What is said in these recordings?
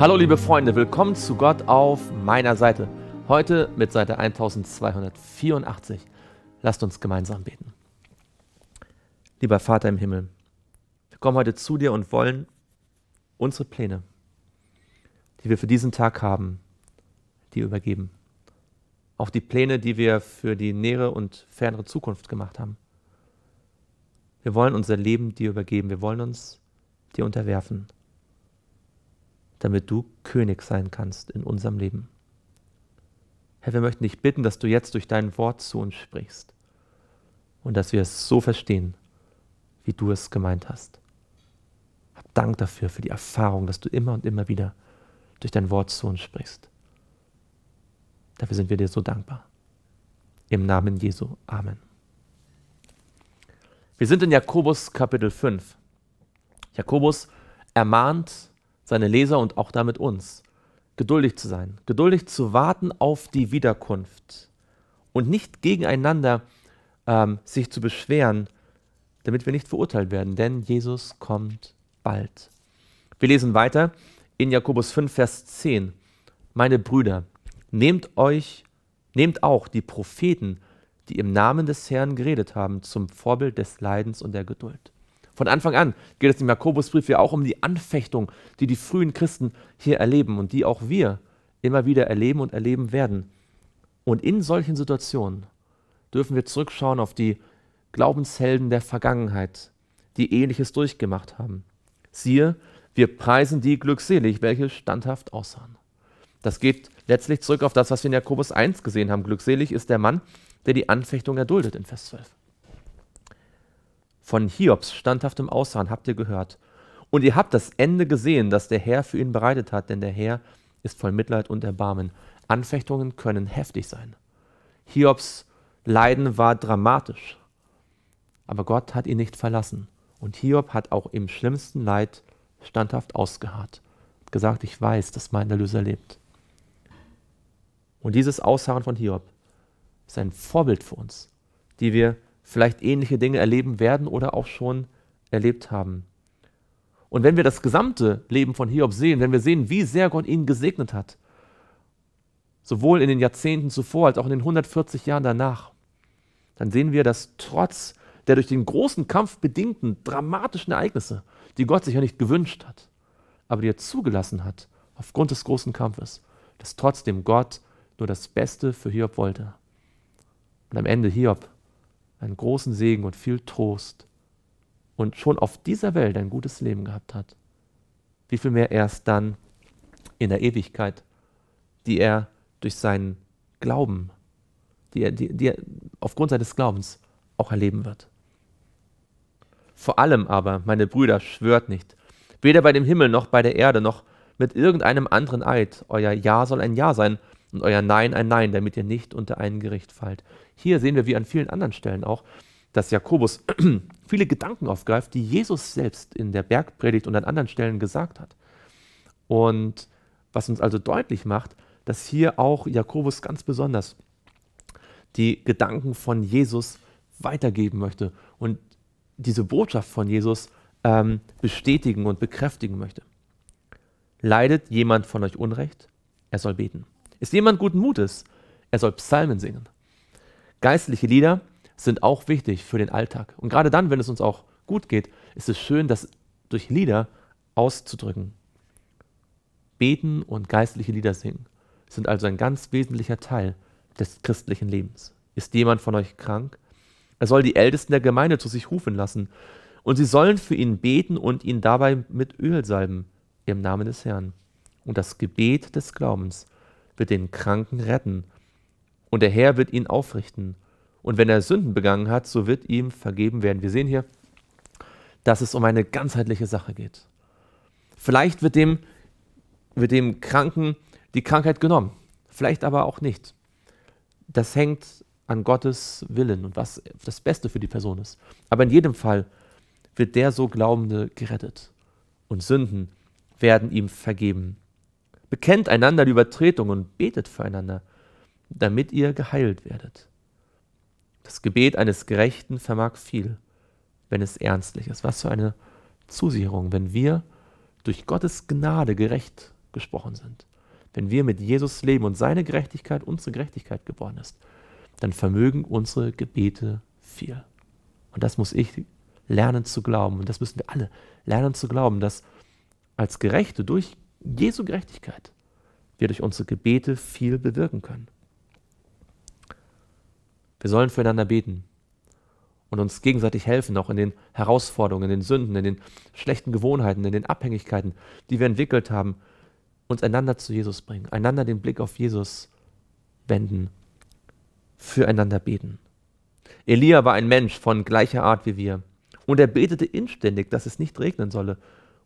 Hallo liebe Freunde, willkommen zu Gott auf meiner Seite. Heute mit Seite 1284. Lasst uns gemeinsam beten. Lieber Vater im Himmel, wir kommen heute zu dir und wollen unsere Pläne, die wir für diesen Tag haben, dir übergeben. Auch die Pläne, die wir für die nähere und fernere Zukunft gemacht haben. Wir wollen unser Leben dir übergeben. Wir wollen uns dir unterwerfen damit du König sein kannst in unserem Leben. Herr, wir möchten dich bitten, dass du jetzt durch dein Wort zu uns sprichst und dass wir es so verstehen, wie du es gemeint hast. Hab Dank dafür, für die Erfahrung, dass du immer und immer wieder durch dein Wort zu uns sprichst. Dafür sind wir dir so dankbar. Im Namen Jesu. Amen. Wir sind in Jakobus Kapitel 5. Jakobus ermahnt seine Leser und auch damit uns. Geduldig zu sein, geduldig zu warten auf die Wiederkunft und nicht gegeneinander ähm, sich zu beschweren, damit wir nicht verurteilt werden, denn Jesus kommt bald. Wir lesen weiter in Jakobus 5, Vers 10. Meine Brüder, nehmt euch, nehmt auch die Propheten, die im Namen des Herrn geredet haben, zum Vorbild des Leidens und der Geduld. Von Anfang an geht es im Jakobusbrief ja auch um die Anfechtung, die die frühen Christen hier erleben und die auch wir immer wieder erleben und erleben werden. Und in solchen Situationen dürfen wir zurückschauen auf die Glaubenshelden der Vergangenheit, die ähnliches durchgemacht haben. Siehe, wir preisen die glückselig, welche standhaft aussahen. Das geht letztlich zurück auf das, was wir in Jakobus 1 gesehen haben. Glückselig ist der Mann, der die Anfechtung erduldet in Vers 12 von Hiobs standhaftem Ausharren habt ihr gehört. Und ihr habt das Ende gesehen, das der Herr für ihn bereitet hat, denn der Herr ist voll Mitleid und Erbarmen. Anfechtungen können heftig sein. Hiobs Leiden war dramatisch, aber Gott hat ihn nicht verlassen. Und Hiob hat auch im schlimmsten Leid standhaft ausgeharrt. gesagt, ich weiß, dass mein Erlöser lebt. Und dieses Ausharren von Hiob ist ein Vorbild für uns, die wir vielleicht ähnliche Dinge erleben werden oder auch schon erlebt haben. Und wenn wir das gesamte Leben von Hiob sehen, wenn wir sehen, wie sehr Gott ihn gesegnet hat, sowohl in den Jahrzehnten zuvor als auch in den 140 Jahren danach, dann sehen wir, dass trotz der durch den großen Kampf bedingten dramatischen Ereignisse, die Gott sich ja nicht gewünscht hat, aber die er zugelassen hat, aufgrund des großen Kampfes, dass trotzdem Gott nur das Beste für Hiob wollte. Und am Ende Hiob einen großen Segen und viel Trost und schon auf dieser Welt ein gutes Leben gehabt hat, wie viel mehr erst dann in der Ewigkeit, die er durch seinen Glauben, die er, die, die er aufgrund seines Glaubens auch erleben wird. Vor allem aber, meine Brüder, schwört nicht, weder bei dem Himmel noch bei der Erde noch mit irgendeinem anderen Eid, euer Ja soll ein Ja sein, und euer Nein ein Nein, damit ihr nicht unter ein Gericht fallt. Hier sehen wir wie an vielen anderen Stellen auch, dass Jakobus viele Gedanken aufgreift, die Jesus selbst in der Bergpredigt und an anderen Stellen gesagt hat. Und was uns also deutlich macht, dass hier auch Jakobus ganz besonders die Gedanken von Jesus weitergeben möchte und diese Botschaft von Jesus ähm, bestätigen und bekräftigen möchte. Leidet jemand von euch Unrecht? Er soll beten. Ist jemand guten Mutes? Er soll Psalmen singen. Geistliche Lieder sind auch wichtig für den Alltag. Und gerade dann, wenn es uns auch gut geht, ist es schön, das durch Lieder auszudrücken. Beten und geistliche Lieder singen sind also ein ganz wesentlicher Teil des christlichen Lebens. Ist jemand von euch krank? Er soll die Ältesten der Gemeinde zu sich rufen lassen, und sie sollen für ihn beten und ihn dabei mit Öl salben, im Namen des Herrn. Und das Gebet des Glaubens wird den Kranken retten, und der Herr wird ihn aufrichten. Und wenn er Sünden begangen hat, so wird ihm vergeben werden. Wir sehen hier, dass es um eine ganzheitliche Sache geht. Vielleicht wird dem, wird dem Kranken die Krankheit genommen, vielleicht aber auch nicht. Das hängt an Gottes Willen und was das Beste für die Person ist. Aber in jedem Fall wird der so Glaubende gerettet und Sünden werden ihm vergeben. Bekennt einander die Übertretung und betet füreinander, damit ihr geheilt werdet. Das Gebet eines Gerechten vermag viel, wenn es ernstlich ist. Was für eine Zusicherung, wenn wir durch Gottes Gnade gerecht gesprochen sind. Wenn wir mit Jesus leben und seine Gerechtigkeit unsere Gerechtigkeit geworden ist, dann vermögen unsere Gebete viel. Und das muss ich lernen zu glauben. Und das müssen wir alle lernen zu glauben, dass als Gerechte durch Jesu Gerechtigkeit wir durch unsere Gebete viel bewirken können. Wir sollen füreinander beten und uns gegenseitig helfen, auch in den Herausforderungen, in den Sünden, in den schlechten Gewohnheiten, in den Abhängigkeiten, die wir entwickelt haben, uns einander zu Jesus bringen, einander den Blick auf Jesus wenden, füreinander beten. Elia war ein Mensch von gleicher Art wie wir und er betete inständig, dass es nicht regnen solle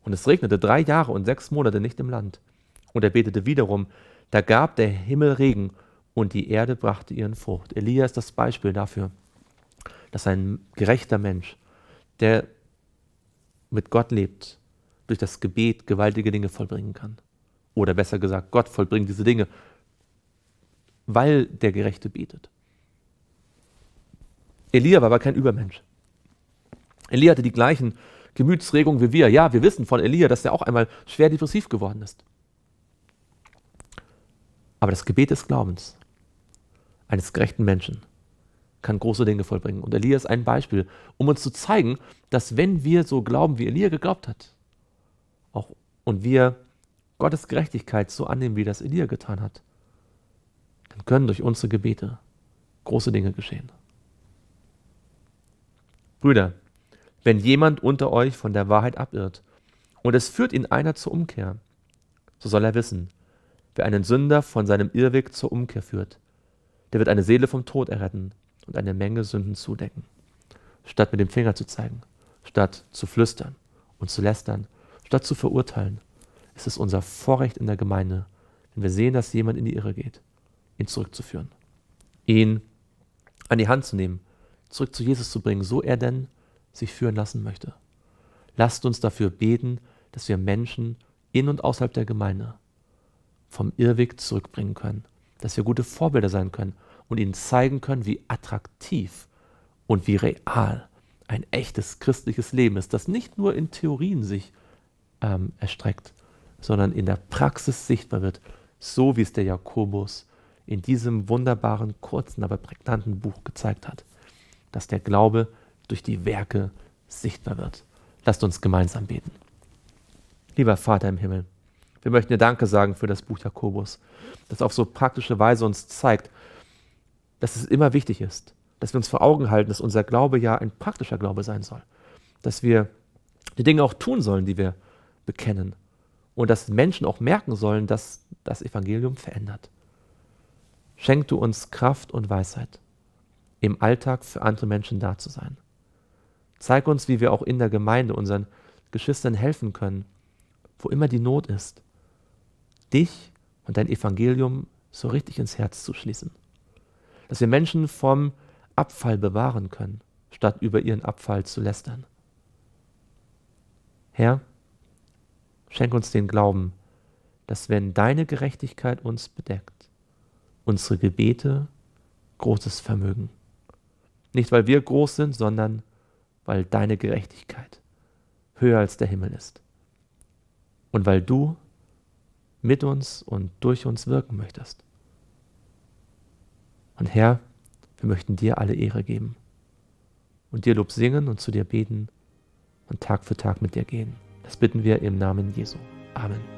und es regnete drei Jahre und sechs Monate nicht im Land. Und er betete wiederum, da gab der Himmel Regen und die Erde brachte ihren Frucht. Elia ist das Beispiel dafür, dass ein gerechter Mensch, der mit Gott lebt, durch das Gebet gewaltige Dinge vollbringen kann. Oder besser gesagt, Gott vollbringt diese Dinge, weil der Gerechte betet. Elia war aber kein Übermensch. Elia hatte die gleichen Gemütsregung wie wir. Ja, wir wissen von Elia, dass er auch einmal schwer depressiv geworden ist. Aber das Gebet des Glaubens eines gerechten Menschen kann große Dinge vollbringen. Und Elia ist ein Beispiel, um uns zu zeigen, dass wenn wir so glauben, wie Elia geglaubt hat, auch und wir Gottes Gerechtigkeit so annehmen, wie das Elia getan hat, dann können durch unsere Gebete große Dinge geschehen. Brüder, wenn jemand unter euch von der Wahrheit abirrt und es führt ihn einer zur Umkehr, so soll er wissen, wer einen Sünder von seinem Irrweg zur Umkehr führt, der wird eine Seele vom Tod erretten und eine Menge Sünden zudecken. Statt mit dem Finger zu zeigen, statt zu flüstern und zu lästern, statt zu verurteilen, ist es unser Vorrecht in der Gemeinde, wenn wir sehen, dass jemand in die Irre geht, ihn zurückzuführen, ihn an die Hand zu nehmen, zurück zu Jesus zu bringen, so er denn sich führen lassen möchte. Lasst uns dafür beten, dass wir Menschen in und außerhalb der Gemeinde vom Irrweg zurückbringen können, dass wir gute Vorbilder sein können und ihnen zeigen können, wie attraktiv und wie real ein echtes christliches Leben ist, das nicht nur in Theorien sich ähm, erstreckt, sondern in der Praxis sichtbar wird, so wie es der Jakobus in diesem wunderbaren, kurzen, aber prägnanten Buch gezeigt hat, dass der Glaube durch die Werke sichtbar wird. Lasst uns gemeinsam beten. Lieber Vater im Himmel, wir möchten dir Danke sagen für das Buch Jakobus, das auf so praktische Weise uns zeigt, dass es immer wichtig ist, dass wir uns vor Augen halten, dass unser Glaube ja ein praktischer Glaube sein soll, dass wir die Dinge auch tun sollen, die wir bekennen und dass Menschen auch merken sollen, dass das Evangelium verändert. Schenk du uns Kraft und Weisheit, im Alltag für andere Menschen da zu sein Zeig uns, wie wir auch in der Gemeinde unseren Geschwistern helfen können, wo immer die Not ist, dich und dein Evangelium so richtig ins Herz zu schließen. Dass wir Menschen vom Abfall bewahren können, statt über ihren Abfall zu lästern. Herr, schenk uns den Glauben, dass wenn deine Gerechtigkeit uns bedeckt, unsere Gebete großes Vermögen. Nicht weil wir groß sind, sondern weil weil deine Gerechtigkeit höher als der Himmel ist. Und weil du mit uns und durch uns wirken möchtest. Und Herr, wir möchten dir alle Ehre geben und dir Lob singen und zu dir beten und Tag für Tag mit dir gehen. Das bitten wir im Namen Jesu. Amen.